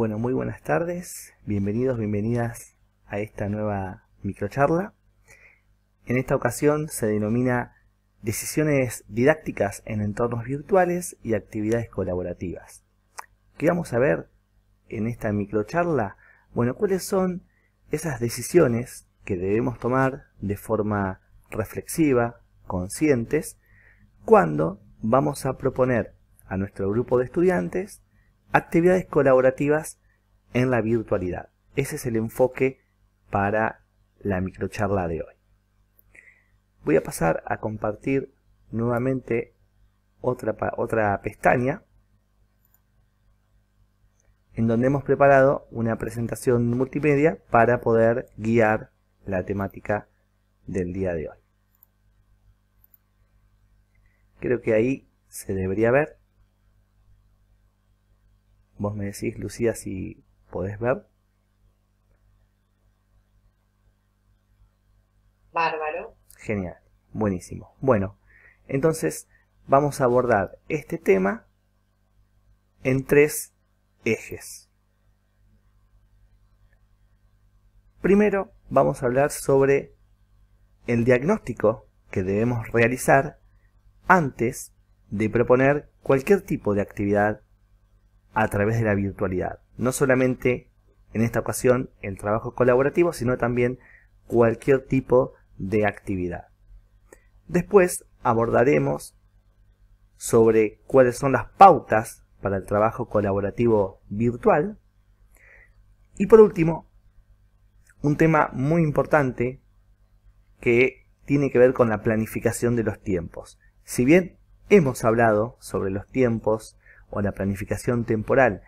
Bueno, muy buenas tardes, bienvenidos, bienvenidas a esta nueva microcharla. En esta ocasión se denomina Decisiones didácticas en entornos virtuales y actividades colaborativas. ¿Qué vamos a ver en esta microcharla? Bueno, cuáles son esas decisiones que debemos tomar de forma reflexiva, conscientes, cuando vamos a proponer a nuestro grupo de estudiantes Actividades colaborativas en la virtualidad. Ese es el enfoque para la microcharla de hoy. Voy a pasar a compartir nuevamente otra, otra pestaña en donde hemos preparado una presentación multimedia para poder guiar la temática del día de hoy. Creo que ahí se debería ver. Vos me decís, Lucía, si podés ver. Bárbaro. Genial, buenísimo. Bueno, entonces vamos a abordar este tema en tres ejes. Primero vamos a hablar sobre el diagnóstico que debemos realizar antes de proponer cualquier tipo de actividad a través de la virtualidad. No solamente en esta ocasión el trabajo colaborativo, sino también cualquier tipo de actividad. Después abordaremos sobre cuáles son las pautas para el trabajo colaborativo virtual. Y por último, un tema muy importante que tiene que ver con la planificación de los tiempos. Si bien hemos hablado sobre los tiempos o la planificación temporal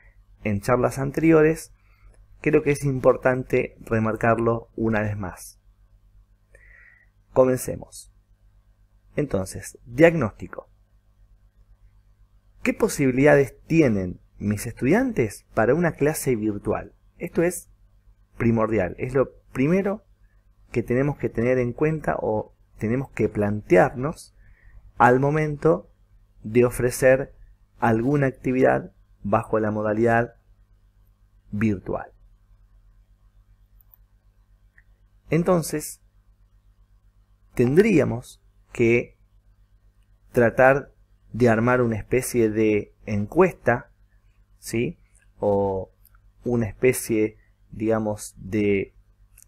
en charlas anteriores, creo que es importante remarcarlo una vez más. Comencemos. Entonces, diagnóstico. ¿Qué posibilidades tienen mis estudiantes para una clase virtual? Esto es primordial, es lo primero que tenemos que tener en cuenta o tenemos que plantearnos al momento de ofrecer alguna actividad bajo la modalidad virtual. Entonces, tendríamos que tratar de armar una especie de encuesta, ¿sí? O una especie, digamos, de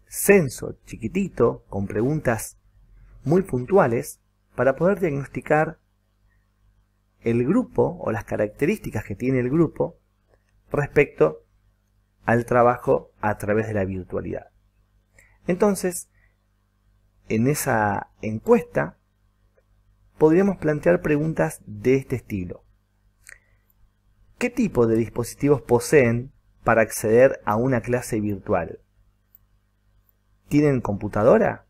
censo chiquitito con preguntas muy puntuales para poder diagnosticar el grupo o las características que tiene el grupo respecto al trabajo a través de la virtualidad. Entonces, en esa encuesta podríamos plantear preguntas de este estilo. ¿Qué tipo de dispositivos poseen para acceder a una clase virtual? ¿Tienen computadora?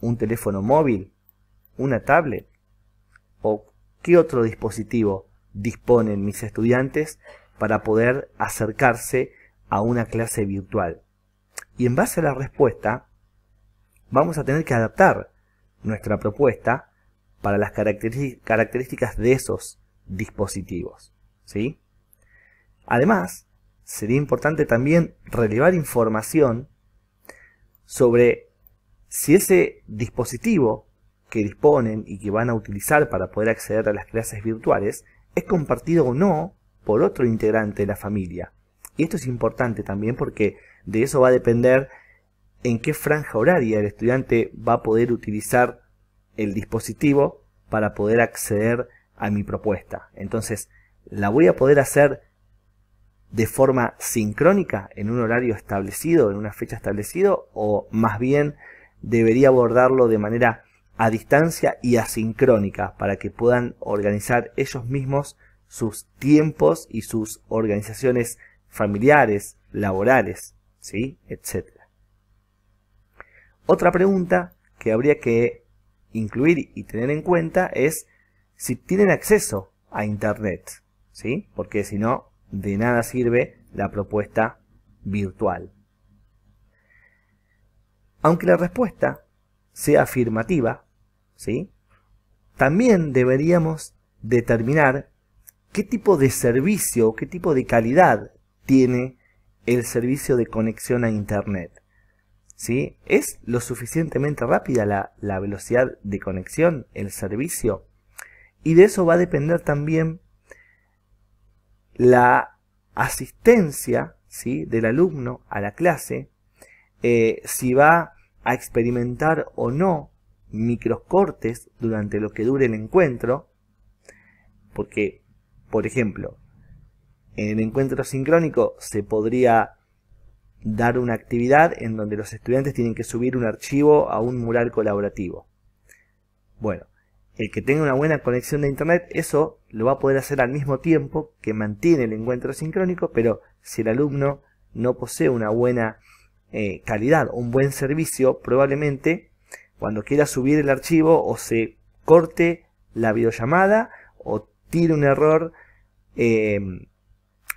¿Un teléfono móvil? ¿Una tablet? ¿O ¿Qué otro dispositivo disponen mis estudiantes para poder acercarse a una clase virtual? Y en base a la respuesta, vamos a tener que adaptar nuestra propuesta para las características de esos dispositivos. ¿sí? Además, sería importante también relevar información sobre si ese dispositivo que disponen y que van a utilizar para poder acceder a las clases virtuales es compartido o no por otro integrante de la familia. Y esto es importante también porque de eso va a depender en qué franja horaria el estudiante va a poder utilizar el dispositivo para poder acceder a mi propuesta. Entonces, la voy a poder hacer de forma sincrónica en un horario establecido, en una fecha establecido o más bien debería abordarlo de manera a distancia y asincrónica para que puedan organizar ellos mismos sus tiempos y sus organizaciones familiares, laborales, ¿sí? etcétera. Otra pregunta que habría que incluir y tener en cuenta es si tienen acceso a internet, ¿sí? Porque si no, de nada sirve la propuesta virtual. Aunque la respuesta sea afirmativa, ¿sí? también deberíamos determinar qué tipo de servicio, qué tipo de calidad tiene el servicio de conexión a Internet. ¿Sí? ¿Es lo suficientemente rápida la, velocidad de conexión, el servicio? Y de eso va a depender también la asistencia ¿sí? del alumno a la clase, eh, si va a experimentar o no microcortes durante lo que dure el encuentro, porque, por ejemplo, en el encuentro sincrónico se podría dar una actividad en donde los estudiantes tienen que subir un archivo a un mural colaborativo. Bueno, el que tenga una buena conexión de internet, eso lo va a poder hacer al mismo tiempo que mantiene el encuentro sincrónico, pero si el alumno no posee una buena eh, calidad, un buen servicio, probablemente cuando quiera subir el archivo o se corte la videollamada o tire un error em,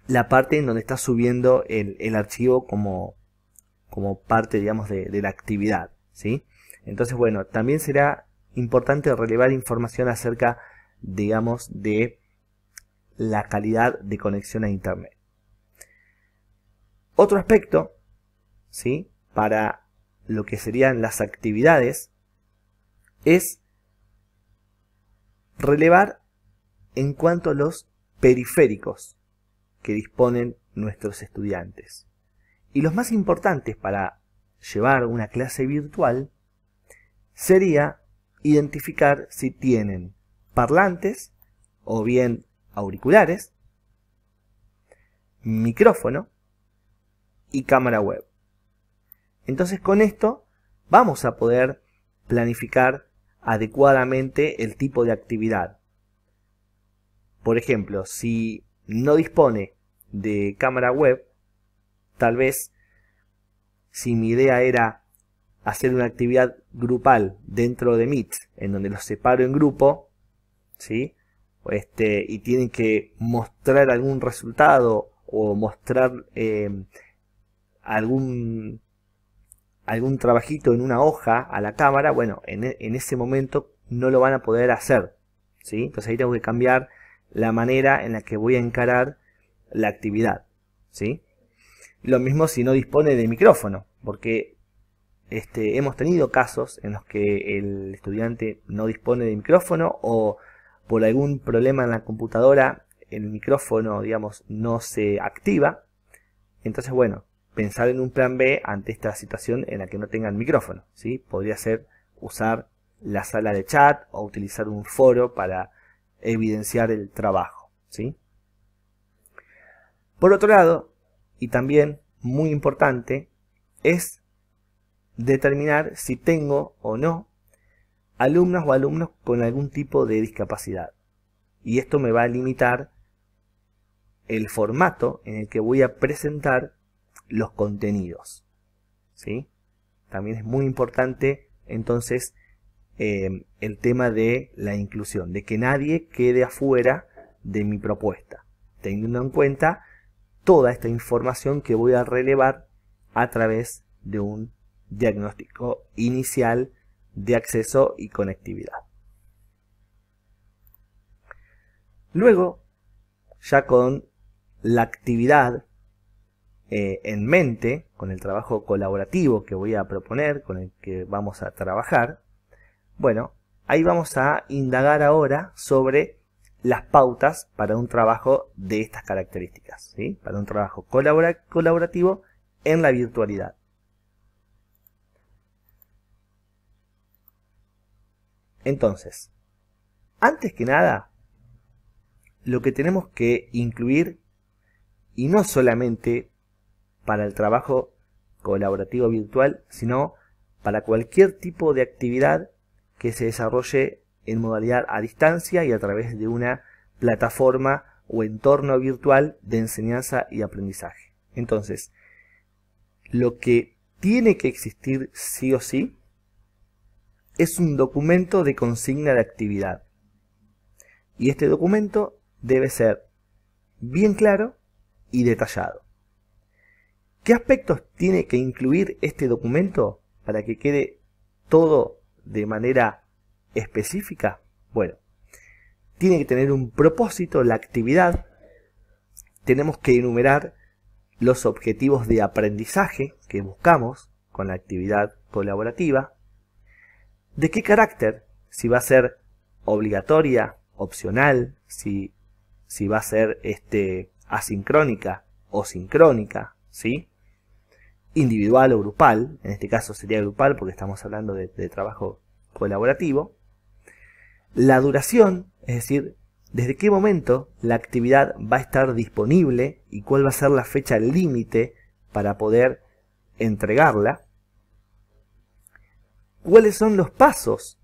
la parte en donde está subiendo el, archivo como, como parte, digamos, de, la actividad, ¿sí? Entonces, bueno, también será importante relevar información acerca, digamos, de la calidad de conexión a Internet. Otro aspecto para lo que serían las actividades, es relevar en cuanto a los periféricos que disponen nuestros estudiantes. Y los más importantes para llevar una clase virtual sería identificar si tienen parlantes o bien auriculares, micrófono y cámara web. Entonces con esto vamos a poder planificar adecuadamente el tipo de actividad. Por ejemplo, si no dispone de cámara web, tal vez si mi idea era hacer una actividad grupal dentro de Meet, en donde los separo en grupo, ¿sí? Este, y tienen que mostrar algún resultado o mostrar eh, algún algún trabajito en una hoja a la cámara, bueno, e, en, ese momento no lo van a poder hacer. ¿sí? Entonces ahí tengo que cambiar la manera en la que voy a encarar la actividad. ¿sí? Lo mismo si no dispone de micrófono, porque este, hemos tenido casos en los que el estudiante no dispone de micrófono o por algún problema en la computadora el micrófono, digamos, no se activa. Entonces, bueno, pensar en un plan B ante esta situación en la que no tengan micrófono. ¿sí? Podría ser usar la sala de chat o utilizar un foro para evidenciar el trabajo. ¿sí? Por otro lado, y también muy importante, es determinar si tengo o no alumnos o alumnos con algún tipo de discapacidad. Y esto me va a limitar el formato en el que voy a presentar los contenidos. ¿sí? También es muy importante entonces eh, el tema de la inclusión, de que nadie quede afuera de mi propuesta, teniendo en cuenta toda esta información que voy a relevar a través de un diagnóstico inicial de acceso y conectividad. Luego, ya con la actividad eh, en mente, con el trabajo colaborativo que voy a proponer, con el que vamos a trabajar, bueno, ahí vamos a indagar ahora sobre las pautas para un trabajo de estas características, ¿sí? para un trabajo colaborativo en la virtualidad. Entonces, antes que nada, lo que tenemos que incluir, y no solamente para el trabajo colaborativo virtual, sino para cualquier tipo de actividad que se desarrolle en modalidad a distancia y a través de una plataforma o entorno virtual de enseñanza y aprendizaje. Entonces, lo que tiene que existir sí o sí es un documento de consigna de actividad. Y este documento debe ser bien claro y detallado. ¿Qué aspectos tiene que incluir este documento para que quede todo de manera específica? Bueno, tiene que tener un propósito, la actividad. Tenemos que enumerar los objetivos de aprendizaje que buscamos con la actividad colaborativa. ¿De qué carácter? Si va a ser obligatoria, opcional, si, si va a ser este, asincrónica o sincrónica, ¿sí? individual o grupal, en este caso sería grupal porque estamos hablando de, trabajo colaborativo, la duración, es decir, desde qué momento la actividad va a estar disponible y cuál va a ser la fecha límite para poder entregarla, cuáles son los pasos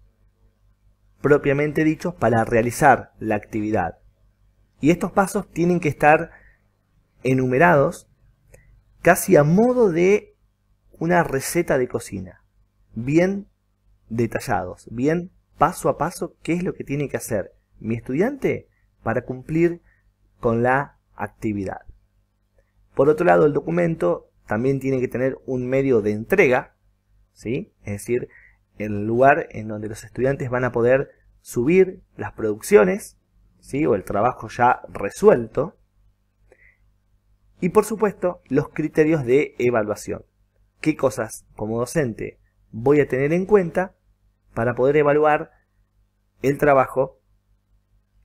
propiamente dichos para realizar la actividad. Y estos pasos tienen que estar enumerados casi a modo de una receta de cocina, bien detallados, bien paso a paso qué es lo que tiene que hacer mi estudiante para cumplir con la actividad. Por otro lado, el documento también tiene que tener un medio de entrega, ¿sí? es decir, el lugar en donde los estudiantes van a poder subir las producciones ¿sí? o el trabajo ya resuelto, y por supuesto, los criterios de evaluación. ¿Qué cosas como docente voy a tener en cuenta para poder evaluar el trabajo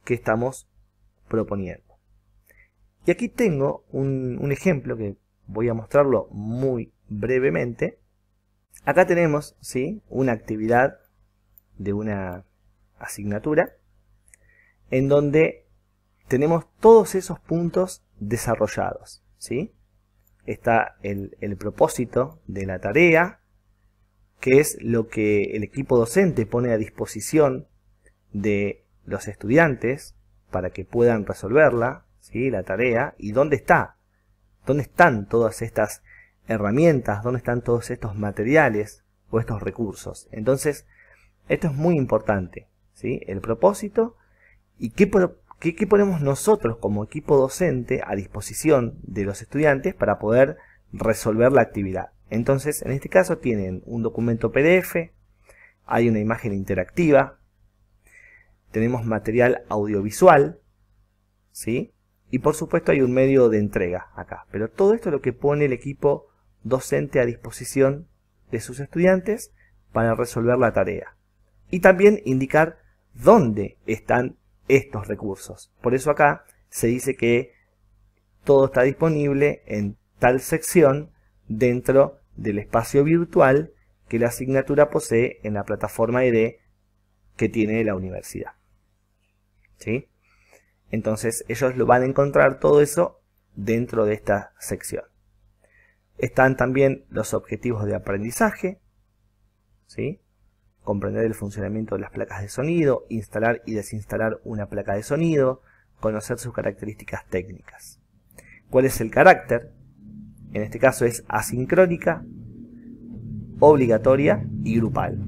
que estamos proponiendo? Y aquí tengo un, ejemplo que voy a mostrarlo muy brevemente. Acá tenemos ¿sí? una actividad de una asignatura en donde tenemos todos esos puntos desarrollados. ¿sí? Está el, propósito de la tarea, que es lo que el equipo docente pone a disposición de los estudiantes para que puedan resolverla, ¿sí? la tarea, y dónde está, dónde están todas estas herramientas, dónde están todos estos materiales o estos recursos. Entonces, esto es muy importante, ¿sí? el propósito y qué, ¿Qué, ponemos nosotros como equipo docente a disposición de los estudiantes para poder resolver la actividad? Entonces, en este caso tienen un documento PDF, hay una imagen interactiva, tenemos material audiovisual, ¿sí? Y por supuesto hay un medio de entrega acá. Pero todo esto es lo que pone el equipo docente a disposición de sus estudiantes para resolver la tarea. Y también indicar dónde están estos recursos. Por eso acá se dice que todo está disponible en tal sección dentro del espacio virtual que la asignatura posee en la plataforma ID que tiene la universidad. ¿Sí? Entonces ellos lo van a encontrar todo eso dentro de esta sección. Están también los objetivos de aprendizaje. ¿Sí? comprender el funcionamiento de las placas de sonido, instalar y desinstalar una placa de sonido, conocer sus características técnicas. ¿Cuál es el carácter? En este caso es asincrónica, obligatoria y grupal.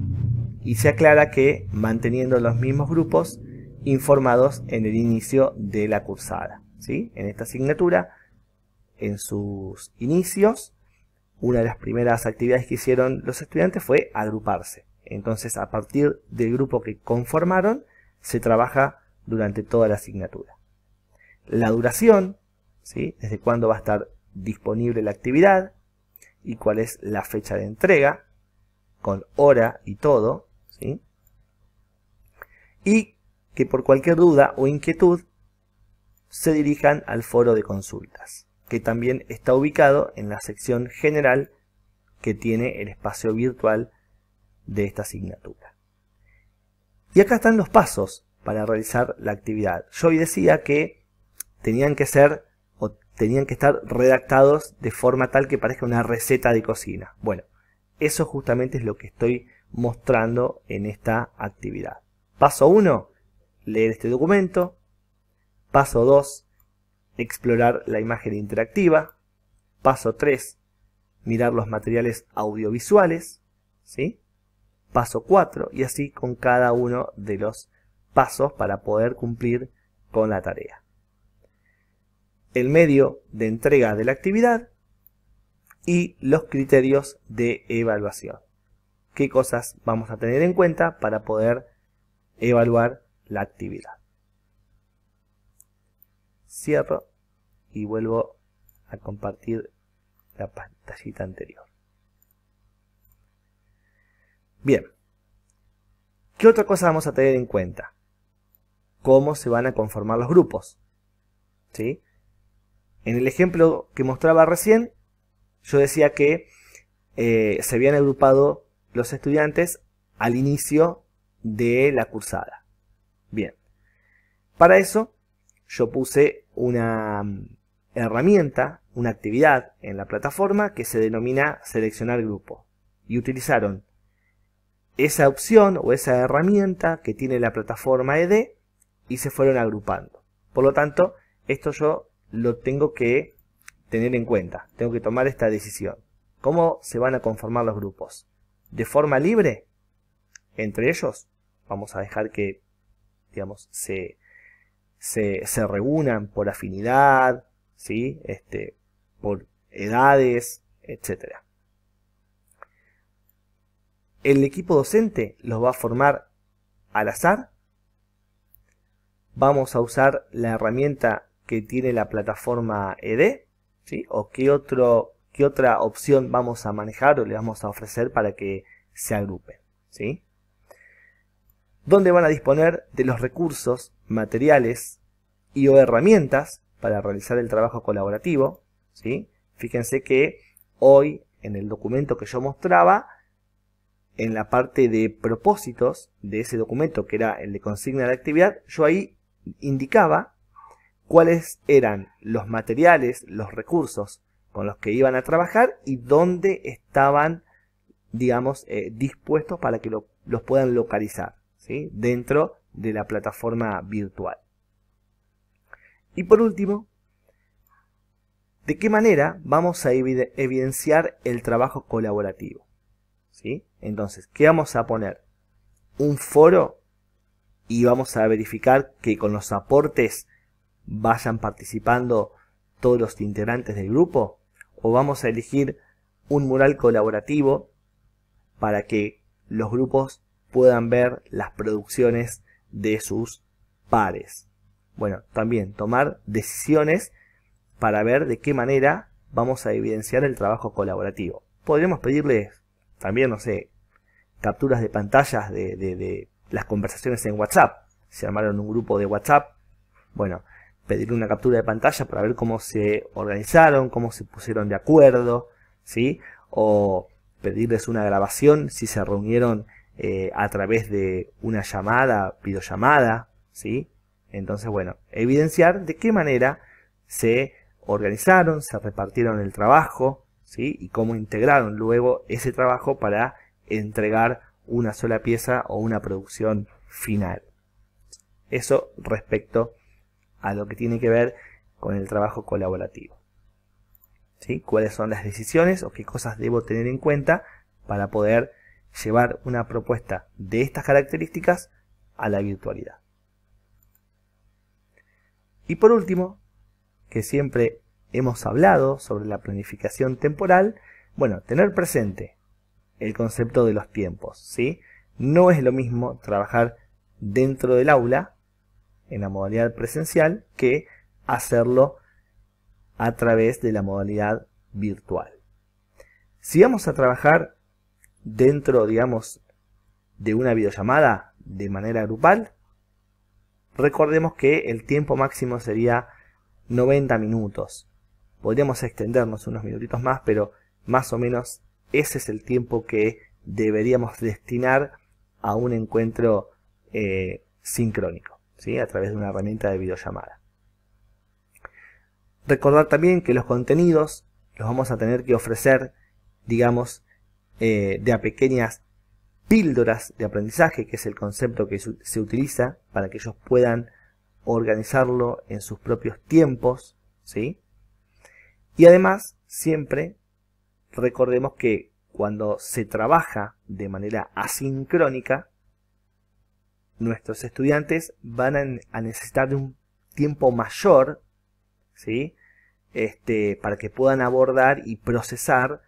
Y se aclara que manteniendo los mismos grupos informados en el inicio de la cursada. ¿sí? En esta asignatura, en sus inicios, una de las primeras actividades que hicieron los estudiantes fue agruparse. Entonces, a partir del grupo que conformaron, se trabaja durante toda la asignatura. La duración, ¿sí? desde cuándo va a estar disponible la actividad y cuál es la fecha de entrega, con hora y todo. ¿sí? Y que por cualquier duda o inquietud se dirijan al foro de consultas, que también está ubicado en la sección general que tiene el espacio virtual de esta asignatura. Y acá están los pasos para realizar la actividad. Yo hoy decía que tenían que ser o tenían que estar redactados de forma tal que parezca una receta de cocina. Bueno, eso justamente es lo que estoy mostrando en esta actividad. Paso 1, leer este documento. Paso 2, explorar la imagen interactiva. Paso 3, mirar los materiales audiovisuales. ¿Sí? paso 4 y así con cada uno de los pasos para poder cumplir con la tarea. El medio de entrega de la actividad y los criterios de evaluación. ¿Qué cosas vamos a tener en cuenta para poder evaluar la actividad? Cierro y vuelvo a compartir la pantallita anterior. Bien. ¿Qué otra cosa vamos a tener en cuenta? Cómo se van a conformar los grupos. ¿Sí? En el ejemplo que mostraba recién, yo decía que eh, se habían agrupado los estudiantes al inicio de la cursada. Bien. Para eso, yo puse una mm, herramienta, una actividad en la plataforma que se denomina seleccionar grupo. Y utilizaron esa opción o esa herramienta que tiene la plataforma ED y se fueron agrupando. Por lo tanto, esto yo lo tengo que tener en cuenta, tengo que tomar esta decisión. ¿Cómo se van a conformar los grupos? ¿De forma libre? Entre ellos, vamos a dejar que, digamos, se, se, reúnan por afinidad, ¿sí? Este, por edades, etcétera el equipo docente los va a formar al azar. Vamos a usar la herramienta que tiene la plataforma ED, O qué, otro, qué otra opción vamos a manejar o le vamos a ofrecer para que se agrupen, ¿sí? Donde van a disponer de los recursos, materiales y o herramientas para realizar el trabajo colaborativo, ¿sí? Fíjense que hoy en el documento que yo mostraba en la parte de propósitos de ese documento que era el de consigna de actividad, yo ahí indicaba cuáles eran los materiales, los recursos con los que iban a trabajar y dónde estaban, digamos, eh, dispuestos para que los puedan localizar ¿sí? dentro de la plataforma virtual. Y por último, ¿de qué manera vamos a evidenciar el trabajo colaborativo? Entonces, ¿qué vamos a poner? Un foro y vamos a verificar que con los aportes vayan participando todos los integrantes del grupo o vamos a elegir un mural colaborativo para que los grupos puedan ver las producciones de sus pares. Bueno, también tomar decisiones para ver de qué manera vamos a evidenciar el trabajo colaborativo. Podríamos pedirles también, no sé, capturas de pantallas de, de, de las conversaciones en WhatsApp. Se armaron un grupo de WhatsApp. Bueno, pedir una captura de pantalla para ver cómo se organizaron, cómo se pusieron de acuerdo, ¿sí? O pedirles una grabación si se reunieron eh, a través de una llamada, videollamada, ¿sí? Entonces, bueno, evidenciar de qué manera se organizaron, se repartieron el trabajo, y cómo integraron luego ese trabajo para entregar una sola pieza o una producción final. Eso respecto a lo que tiene que ver con el trabajo colaborativo. ¿Sí? ¿Cuáles son las decisiones o qué cosas debo tener en cuenta para poder llevar una propuesta de estas características a la virtualidad? Y por último, que siempre hemos hablado sobre la planificación temporal, bueno, tener presente el concepto de los tiempos, ¿sí? No es lo mismo trabajar dentro del aula, en la modalidad presencial, que hacerlo a través de la modalidad virtual. Si vamos a trabajar dentro, digamos, de una videollamada de manera grupal, recordemos que el tiempo máximo sería 90 minutos. Podríamos extendernos unos minutitos más, pero más o menos ese es el tiempo que deberíamos destinar a un encuentro eh, sincrónico, ¿sí? a través de una herramienta de videollamada. Recordar también que los contenidos los vamos a tener que ofrecer, digamos, eh, de a pequeñas píldoras de aprendizaje, que es el concepto que se utiliza para que ellos puedan organizarlo en sus propios tiempos, ¿sí? Y además, siempre recordemos que cuando se trabaja de manera asincrónica, nuestros estudiantes van a necesitar un tiempo mayor, este, para que puedan abordar y procesar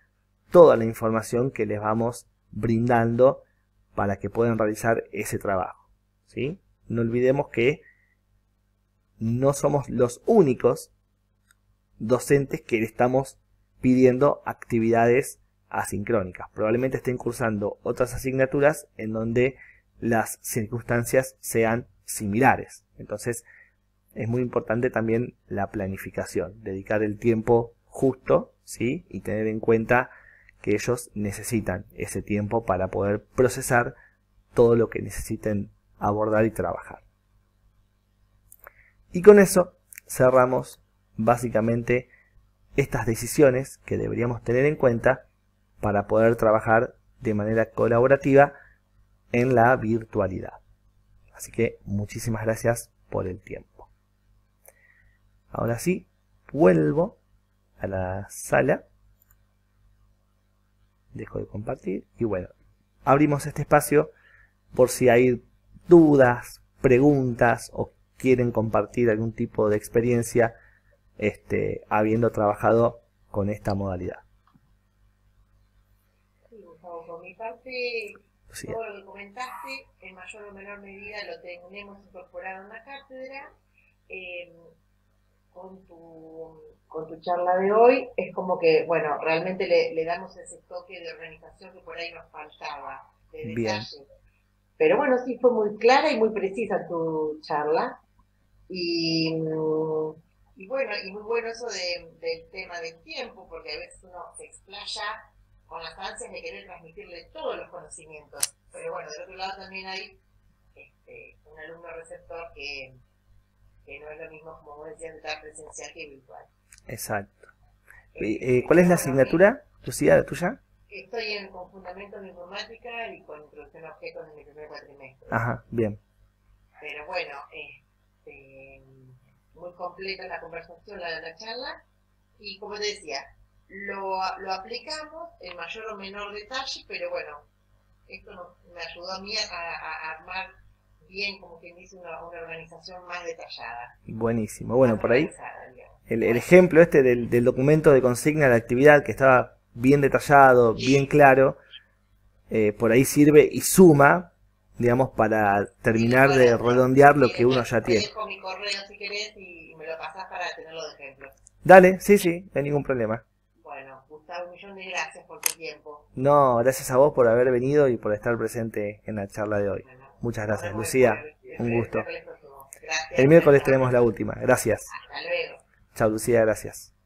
toda la información que les vamos brindando para que puedan realizar ese trabajo, ¿sí? No olvidemos que no somos los únicos docentes que le estamos pidiendo actividades asincrónicas. Probablemente estén cursando otras asignaturas en donde las circunstancias sean similares. Entonces, es muy importante también la planificación, dedicar el tiempo justo, ¿sí? Y tener en cuenta que ellos necesitan ese tiempo para poder procesar todo lo que necesiten abordar y trabajar. Y con eso cerramos básicamente estas decisiones que deberíamos tener en cuenta para poder trabajar de manera colaborativa en la virtualidad. Así que muchísimas gracias por el tiempo. Ahora sí, vuelvo a la sala. Dejo de compartir y bueno, abrimos este espacio por si hay dudas, preguntas o quieren compartir algún tipo de experiencia este, habiendo trabajado con esta modalidad. Sí, Gustavo, por mi parte, todo lo que comentaste, en mayor o menor medida lo tenemos incorporado en la cátedra. Eh, con tu, con tu charla de hoy, es como que, bueno, realmente le, le damos ese toque de organización que por ahí nos faltaba, de detalle. Pero bueno, sí, fue muy clara y muy precisa tu charla. Y mm, y bueno, y muy bueno eso del tema del tiempo, porque a veces uno se explaya con las ansias de querer transmitirle todos los conocimientos. Pero bueno, del otro lado también hay este, un alumno receptor que, que, no es lo mismo, como vos decías, de estar presencial que virtual. Exacto. Eh, eh, ¿Cuál es la asignatura, eh, Lucía, tuya? Estoy en con fundamentos de informática y con introducción a objetos en el primer cuatrimestre. Ajá, bien. Pero bueno, este, muy completa la conversación, la, la charla, y como te decía, lo, aplicamos en mayor o menor detalle, pero bueno, esto me ayudó a mí a, armar bien, como quien dice, una, organización más detallada. Buenísimo. Bueno, por ahí el, ejemplo este del, documento de consigna de actividad que estaba bien detallado, bien claro, eh, por ahí sirve y suma digamos, para terminar de redondear lo que uno este, ya tiene. Dale, sí, sí, no hay ningún problema. Bueno, Gustavo, un millón de gracias por tu tiempo. No, gracias a vos por haber venido y por estar presente en la charla de hoy. Muchas gracias, Lucía. un gusto. El miércoles, el miércoles tenemos la última. Gracias. Hasta luego. Chao, Lucía, gracias.